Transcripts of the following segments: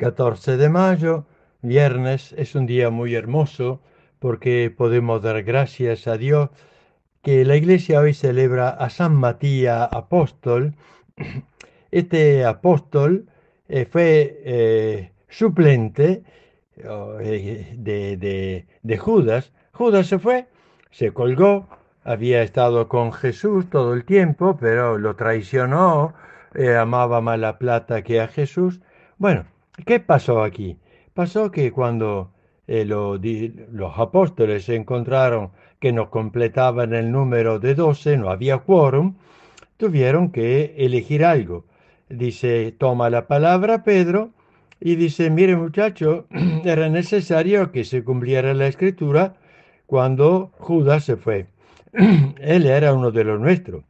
14 de mayo, viernes, es un día muy hermoso porque podemos dar gracias a Dios que la iglesia hoy celebra a San Matías apóstol. Este apóstol eh, fue eh, suplente oh, eh, de, de, Judas. Judas se fue, se colgó, había estado con Jesús todo el tiempo, pero lo traicionó, amaba más la plata que a Jesús. Bueno, ¿Qué pasó aquí? Pasó que cuando eh, los apóstoles se encontraron que no completaban el número de doce, no había quórum, tuvieron que elegir algo. Dice, toma la palabra Pedro y dice, mire muchacho, era necesario que se cumpliera la escritura cuando Judas se fue. Él era uno de los nuestros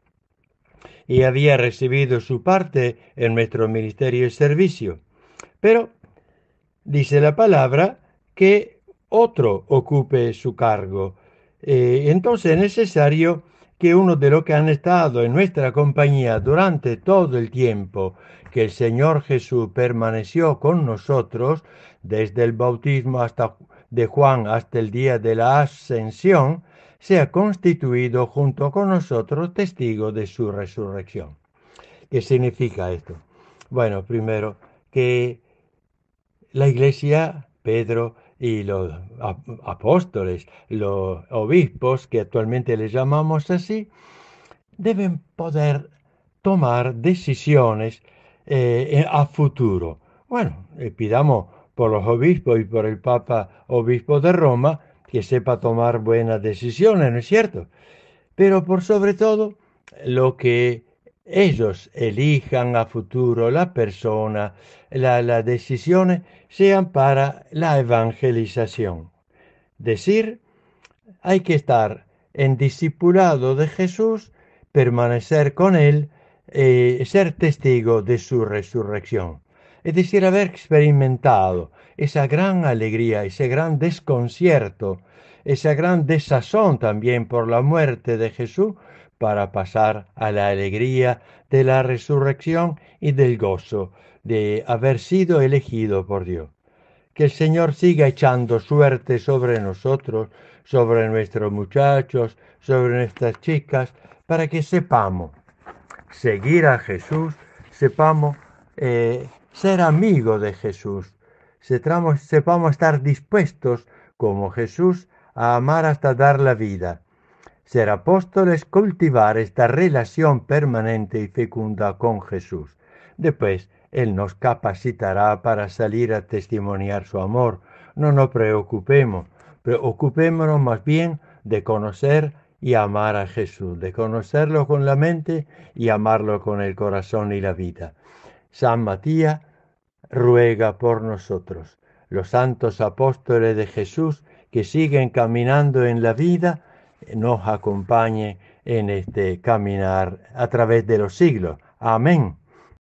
y había recibido su parte en nuestro ministerio y servicio. Pero dice la palabra que otro ocupe su cargo. Eh, entonces es necesario que uno de los que han estado en nuestra compañía durante todo el tiempo que el Señor Jesús permaneció con nosotros, desde el bautismo hasta de Juan hasta el día de la ascensión, sea constituido junto con nosotros testigo de su resurrección. ¿Qué significa esto? Bueno, primero, que la iglesia, Pedro y los apóstoles, los obispos, que actualmente les llamamos así, deben poder tomar decisiones eh, a futuro. Bueno, eh, pidamos por los obispos y por el Papa Obispo de Roma que sepa tomar buenas decisiones, ¿no es cierto? Pero por sobre todo, lo que ellos elijan a futuro la persona, la, las decisiones sean para la evangelización. Decir, hay que estar en discipulado de Jesús, permanecer con Él, eh, ser testigo de su resurrección. Es decir, haber experimentado esa gran alegría, ese gran desconcierto esa gran desazón también por la muerte de Jesús para pasar a la alegría de la resurrección y del gozo de haber sido elegido por Dios. Que el Señor siga echando suerte sobre nosotros, sobre nuestros muchachos, sobre nuestras chicas, para que sepamos seguir a Jesús, sepamos eh, ser amigos de Jesús, sepamos estar dispuestos como Jesús a amar hasta dar la vida. Ser apóstol cultivar esta relación permanente y fecunda con Jesús. Después, Él nos capacitará para salir a testimoniar su amor. No nos preocupemos, preocupémonos más bien de conocer y amar a Jesús, de conocerlo con la mente y amarlo con el corazón y la vida. San Matías ruega por nosotros. Los santos apóstoles de Jesús que siguen caminando en la vida nos acompañe en este caminar a través de los siglos. Amén.